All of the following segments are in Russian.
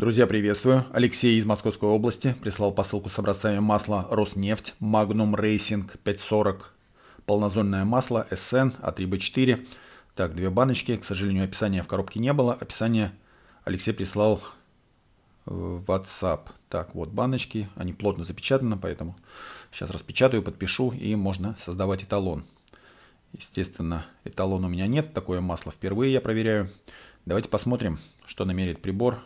Друзья, приветствую. Алексей из Московской области прислал посылку с образцами масла Роснефть, Magnum Racing 540, полнозольное масло SN А3Б4. Так, две баночки. К сожалению, описания в коробке не было. Описание Алексей прислал э, в WhatsApp. Так, вот баночки. Они плотно запечатаны, поэтому сейчас распечатаю, подпишу и можно создавать эталон. Естественно, эталона у меня нет. Такое масло впервые я проверяю. Давайте посмотрим, что намерит прибор.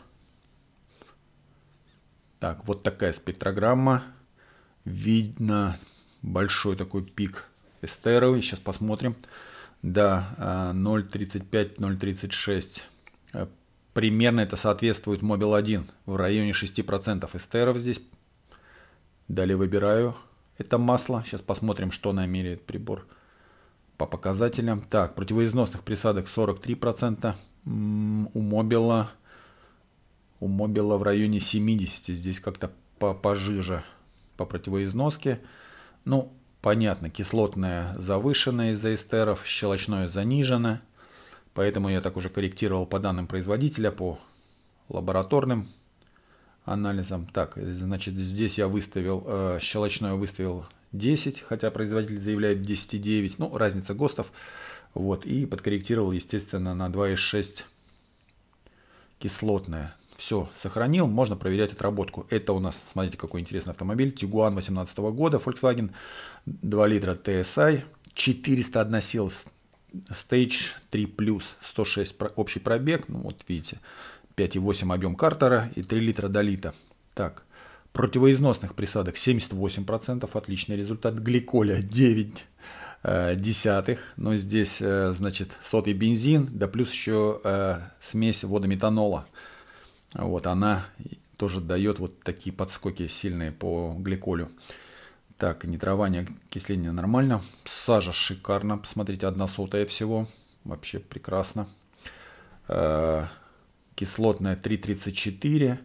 Так, вот такая спектрограмма. Видно большой такой пик эстеровый. Сейчас посмотрим. Да, 0.35-0.36. Э, э, примерно это соответствует Мобил 1 в районе 6% эстеров здесь. Далее выбираю это масло. Сейчас посмотрим, что намеряет прибор по показателям. Так, противоизносных присадок 43%. У Мобила у Мобила в районе 70. Здесь как-то по пожиже по противоизноске. Ну, понятно, кислотное завышено из-за эстеров, щелочное занижено. Поэтому я так уже корректировал по данным производителя, по лабораторным анализам. Так, значит, здесь я выставил, э, щелочное выставил 10, хотя производитель заявляет 10,9. Ну, разница ГОСТов. Вот, и подкорректировал, естественно, на 2,6 кислотное. Все, сохранил, можно проверять отработку. Это у нас, смотрите, какой интересный автомобиль. Тигуан 18 года, Volkswagen, 2 литра TSI, 401 сил, Stage 3+, 106 общий пробег, ну вот видите, 5,8 объем картера и 3 литра долита. Так, противоизносных присадок 78%, отличный результат, гликоля 9 э, десятых, но здесь, э, значит, сотый бензин, да плюс еще э, смесь водометанола. метанола. Вот она тоже дает вот такие подскоки сильные по гликолю. Так, нитрование, окисление нормально. Сажа шикарно. Посмотрите, одна сотая всего. Вообще прекрасно. Э -э кислотная 3,34.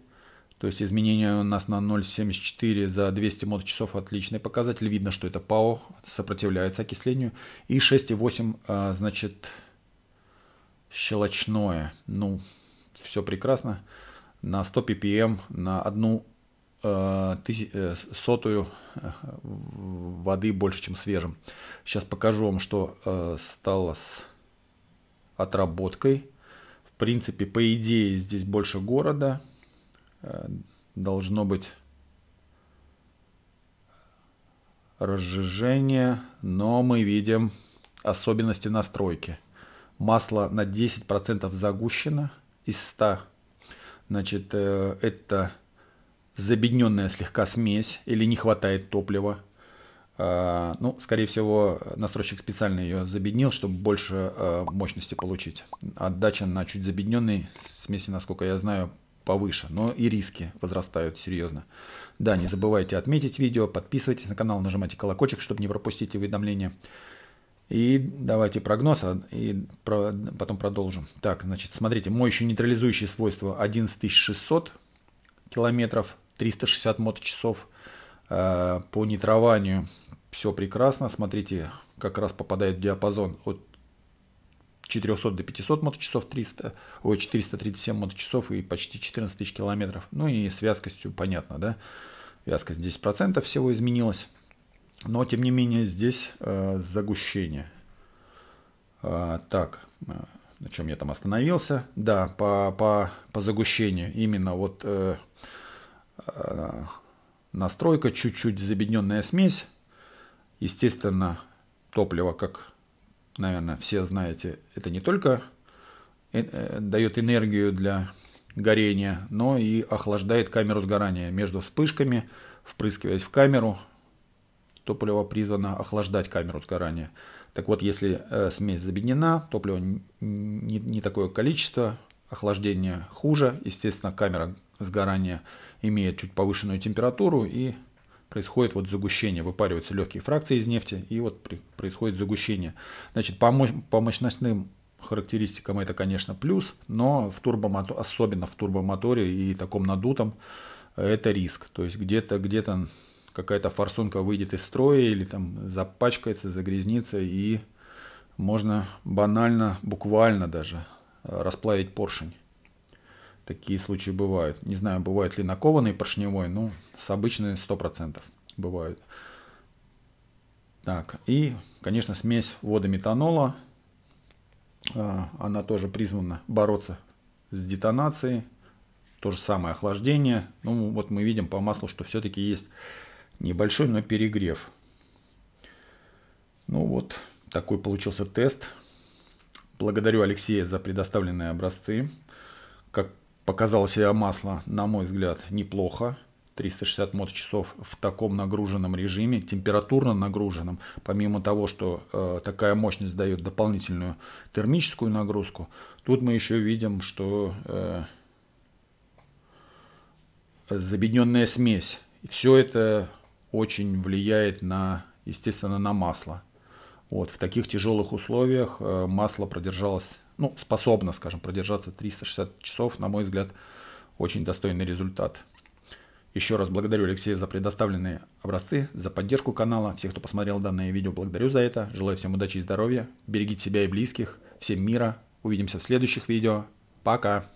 То есть изменение у нас на 0,74 за 200 моточасов отличный показатель. Видно, что это ПАО сопротивляется окислению. И 6,8, э значит, щелочное. Ну, все прекрасно на 100 ppm эм, на одну э, э, сотую э, воды больше, чем свежим. Сейчас покажу вам, что стало с отработкой. В принципе, по идее, здесь больше города. Должно быть разжижение, но мы видим особенности настройки. Масло на 10% загущено из 100 Значит, э, это забедненная слегка смесь или не хватает топлива. А, ну, скорее всего, настройщик специально ее забеднил, чтобы больше э, мощности получить. Отдача на чуть забедненной смеси, насколько я знаю, повыше, но и риски возрастают серьезно. Да, не забывайте отметить видео, подписывайтесь на канал, нажимайте колокольчик, чтобы не пропустить уведомления. И давайте прогноз, а, и про, потом продолжим. Так, значит, смотрите, мой еще нейтрализующие свойства 11600 километров, 360 моточасов э, по нейтрованию. Все прекрасно, смотрите, как раз попадает в диапазон от 400 до 500 моточасов, 300, ой, 437 моточасов и почти 14 тысяч километров. Ну и с вязкостью понятно, да? Вязкость 10% всего изменилась. Но, тем не менее, здесь э, загущение. А, так, э, на чем я там остановился? Да, по, по, по загущению. Именно вот э, э, настройка, чуть-чуть забедненная смесь. Естественно, топливо, как, наверное, все знаете, это не только э, э, дает энергию для горения, но и охлаждает камеру сгорания между вспышками, впрыскиваясь в камеру, Топливо призвано охлаждать камеру сгорания. Так вот, если э, смесь забеднена, топлива не, не такое количество, охлаждение хуже, естественно, камера сгорания имеет чуть повышенную температуру и происходит вот загущение, выпариваются легкие фракции из нефти и вот при, происходит загущение. Значит, по, мощ, по мощностным характеристикам это, конечно, плюс, но в турбомотор, особенно в турбомоторе и таком надутом, э, это риск. То есть где-то где, -то, где -то какая-то форсунка выйдет из строя или там запачкается, загрязнится, и можно банально, буквально даже э, расплавить поршень. Такие случаи бывают. Не знаю, бывает ли накованный поршневой, но с обычной 100% бывают. Так, и, конечно, смесь водометанола. Э, она тоже призвана бороться с детонацией. То же самое охлаждение. Ну, вот мы видим по маслу, что все-таки есть Небольшой, но перегрев. Ну вот, такой получился тест. Благодарю Алексея за предоставленные образцы. Как показало я масло, на мой взгляд, неплохо. 360 часов в таком нагруженном режиме, температурно нагруженном, помимо того, что э, такая мощность дает дополнительную термическую нагрузку, тут мы еще видим, что э, забедненная смесь. Все это очень влияет на, естественно, на масло. Вот, в таких тяжелых условиях э, масло продержалось, ну, способно, скажем, продержаться 360 часов, на мой взгляд, очень достойный результат. Еще раз благодарю Алексея за предоставленные образцы, за поддержку канала. Всех, кто посмотрел данное видео, благодарю за это. Желаю всем удачи и здоровья. Берегите себя и близких. Всем мира. Увидимся в следующих видео. Пока.